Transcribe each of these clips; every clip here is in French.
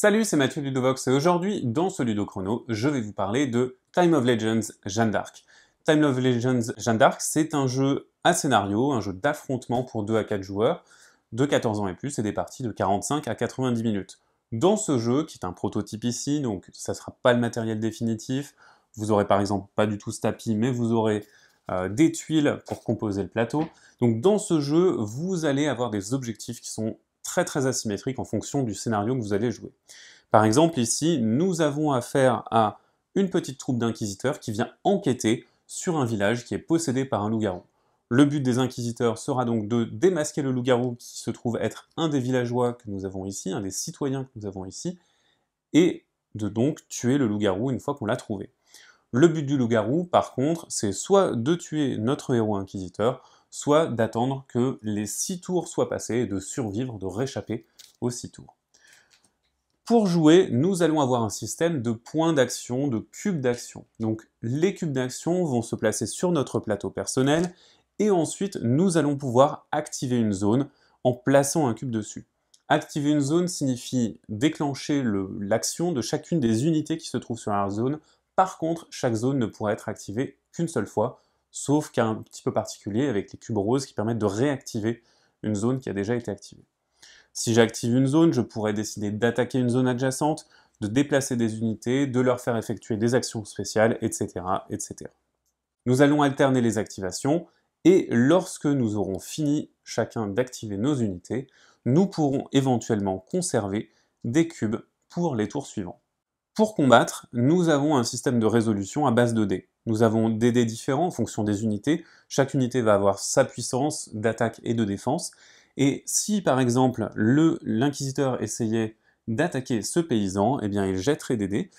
Salut, c'est Mathieu Ludovox et aujourd'hui, dans ce Ludo Chrono, je vais vous parler de Time of Legends Jeanne d'Arc. Time of Legends Jeanne d'Arc, c'est un jeu à scénario, un jeu d'affrontement pour 2 à 4 joueurs, de 14 ans et plus, et des parties de 45 à 90 minutes. Dans ce jeu, qui est un prototype ici, donc ça ne sera pas le matériel définitif, vous aurez par exemple pas du tout ce tapis, mais vous aurez euh, des tuiles pour composer le plateau. Donc dans ce jeu, vous allez avoir des objectifs qui sont très très asymétrique en fonction du scénario que vous allez jouer. Par exemple ici, nous avons affaire à une petite troupe d'inquisiteurs qui vient enquêter sur un village qui est possédé par un loup-garou. Le but des inquisiteurs sera donc de démasquer le loup-garou qui se trouve être un des villageois que nous avons ici, un des citoyens que nous avons ici, et de donc tuer le loup-garou une fois qu'on l'a trouvé. Le but du loup-garou, par contre, c'est soit de tuer notre héros inquisiteur, soit d'attendre que les 6 tours soient passés et de survivre, de réchapper aux 6 tours. Pour jouer, nous allons avoir un système de points d'action, de cubes d'action. Donc les cubes d'action vont se placer sur notre plateau personnel et ensuite nous allons pouvoir activer une zone en plaçant un cube dessus. Activer une zone signifie déclencher l'action de chacune des unités qui se trouvent sur la zone. Par contre, chaque zone ne pourra être activée qu'une seule fois, sauf qu'un petit peu particulier avec les cubes roses qui permettent de réactiver une zone qui a déjà été activée. Si j'active une zone, je pourrais décider d'attaquer une zone adjacente, de déplacer des unités, de leur faire effectuer des actions spéciales, etc. etc. Nous allons alterner les activations, et lorsque nous aurons fini chacun d'activer nos unités, nous pourrons éventuellement conserver des cubes pour les tours suivants. Pour combattre, nous avons un système de résolution à base de dés. Nous avons des dés différents en fonction des unités. Chaque unité va avoir sa puissance d'attaque et de défense. Et si par exemple l'inquisiteur essayait d'attaquer ce paysan, eh bien il jetterait des dés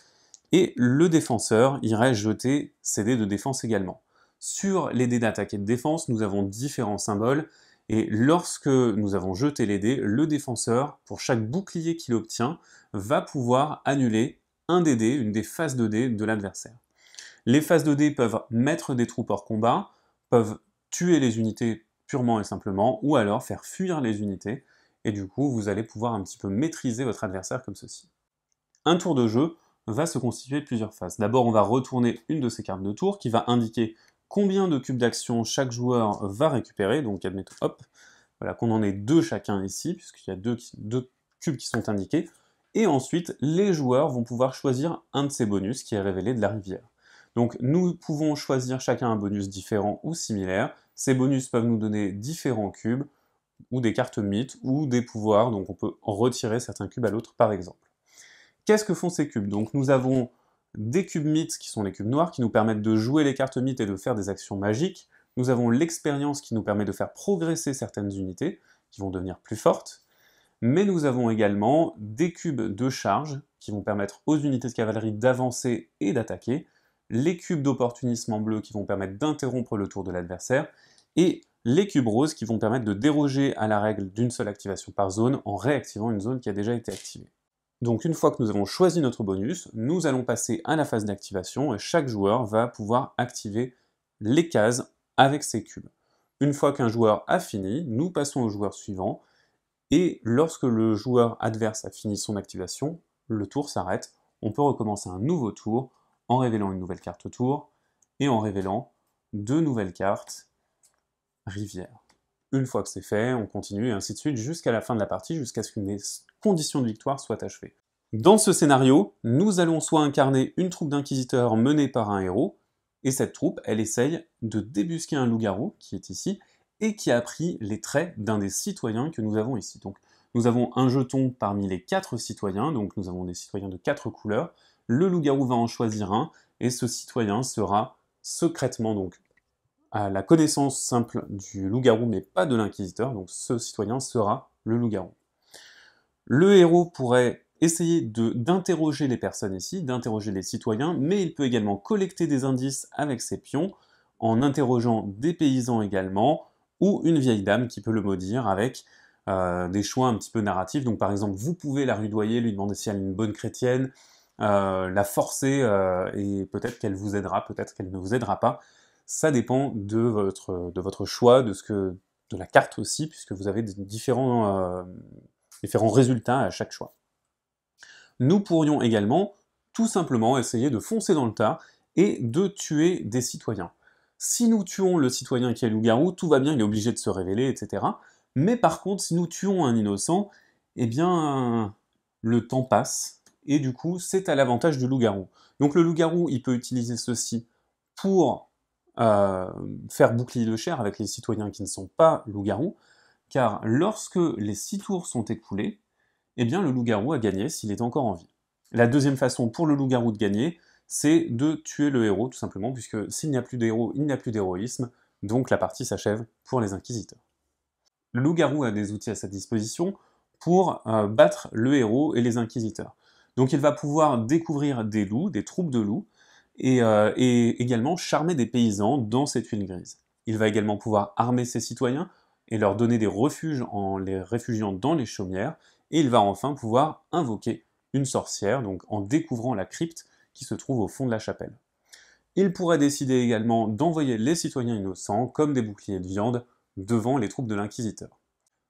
et le défenseur irait jeter ses dés de défense également. Sur les dés d'attaque et de défense, nous avons différents symboles et lorsque nous avons jeté les dés, le défenseur, pour chaque bouclier qu'il obtient, va pouvoir annuler un des dés, une des phases de dés de l'adversaire. Les phases de d peuvent mettre des troupes hors combat, peuvent tuer les unités purement et simplement, ou alors faire fuir les unités, et du coup vous allez pouvoir un petit peu maîtriser votre adversaire comme ceci. Un tour de jeu va se constituer de plusieurs phases. D'abord on va retourner une de ces cartes de tour qui va indiquer combien de cubes d'action chaque joueur va récupérer, donc admettons, hop, voilà, qu'on en ait deux chacun ici, puisqu'il y a deux cubes qui sont indiqués, et ensuite les joueurs vont pouvoir choisir un de ces bonus qui est révélé de la rivière. Donc nous pouvons choisir chacun un bonus différent ou similaire. Ces bonus peuvent nous donner différents cubes, ou des cartes mythes, ou des pouvoirs, donc on peut retirer certains cubes à l'autre par exemple. Qu'est-ce que font ces cubes Donc nous avons des cubes mythes qui sont les cubes noirs, qui nous permettent de jouer les cartes mythes et de faire des actions magiques. Nous avons l'expérience qui nous permet de faire progresser certaines unités, qui vont devenir plus fortes. Mais nous avons également des cubes de charge, qui vont permettre aux unités de cavalerie d'avancer et d'attaquer, les cubes d'opportunisme en bleu qui vont permettre d'interrompre le tour de l'adversaire, et les cubes roses qui vont permettre de déroger à la règle d'une seule activation par zone en réactivant une zone qui a déjà été activée. Donc une fois que nous avons choisi notre bonus, nous allons passer à la phase d'activation et chaque joueur va pouvoir activer les cases avec ses cubes. Une fois qu'un joueur a fini, nous passons au joueur suivant et lorsque le joueur adverse a fini son activation, le tour s'arrête, on peut recommencer un nouveau tour en révélant une nouvelle carte tour et en révélant deux nouvelles cartes rivière. Une fois que c'est fait, on continue et ainsi de suite jusqu'à la fin de la partie, jusqu'à ce qu'une conditions de victoire soit achevée. Dans ce scénario, nous allons soit incarner une troupe d'inquisiteurs menée par un héros, et cette troupe, elle essaye de débusquer un loup-garou, qui est ici, et qui a pris les traits d'un des citoyens que nous avons ici. Donc nous avons un jeton parmi les quatre citoyens, donc nous avons des citoyens de quatre couleurs. Le loup-garou va en choisir un, et ce citoyen sera secrètement donc à la connaissance simple du loup-garou, mais pas de l'inquisiteur, donc ce citoyen sera le loup-garou. Le héros pourrait essayer d'interroger les personnes ici, d'interroger les citoyens, mais il peut également collecter des indices avec ses pions, en interrogeant des paysans également, ou une vieille dame qui peut le maudire avec euh, des choix un petit peu narratifs. Donc par exemple, vous pouvez la rudoyer, lui demander si elle est une bonne chrétienne, euh, la forcer euh, et peut-être qu'elle vous aidera, peut-être qu'elle ne vous aidera pas. Ça dépend de votre, de votre choix, de, ce de la carte aussi, puisque vous avez différents, différents résultats à chaque choix. Nous pourrions également tout simplement essayer de foncer dans le tas et de tuer des citoyens. Si nous tuons le citoyen qui est loup-garou, tout va bien, il est obligé de se révéler, etc. Mais par contre, si nous tuons un innocent, eh bien, le temps passe, et du coup, c'est à l'avantage du loup-garou. Donc le loup-garou, il peut utiliser ceci pour euh, faire bouclier de chair avec les citoyens qui ne sont pas loup garous car lorsque les six tours sont écoulés, eh bien le loup-garou a gagné s'il est encore en vie. La deuxième façon pour le loup-garou de gagner, c'est de tuer le héros, tout simplement, puisque s'il n'y a plus d'héros, il n'y a plus d'héroïsme, donc la partie s'achève pour les inquisiteurs. Le loup-garou a des outils à sa disposition pour euh, battre le héros et les inquisiteurs. Donc il va pouvoir découvrir des loups, des troupes de loups, et, euh, et également charmer des paysans dans cette huile grise. Il va également pouvoir armer ses citoyens et leur donner des refuges en les réfugiant dans les chaumières, et il va enfin pouvoir invoquer une sorcière, donc en découvrant la crypte qui se trouve au fond de la chapelle. Il pourrait décider également d'envoyer les citoyens innocents, comme des boucliers de viande, devant les troupes de l'inquisiteur.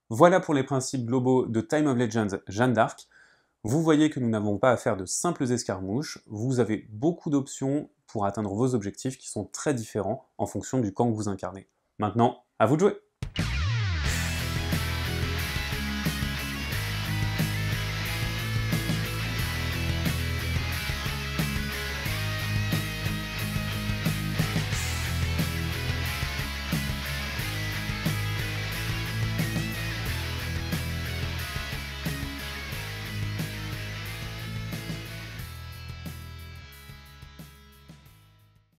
Voilà pour les principes globaux de Time of Legends Jeanne d'Arc. Vous voyez que nous n'avons pas à faire de simples escarmouches, vous avez beaucoup d'options pour atteindre vos objectifs qui sont très différents en fonction du camp que vous incarnez. Maintenant, à vous de jouer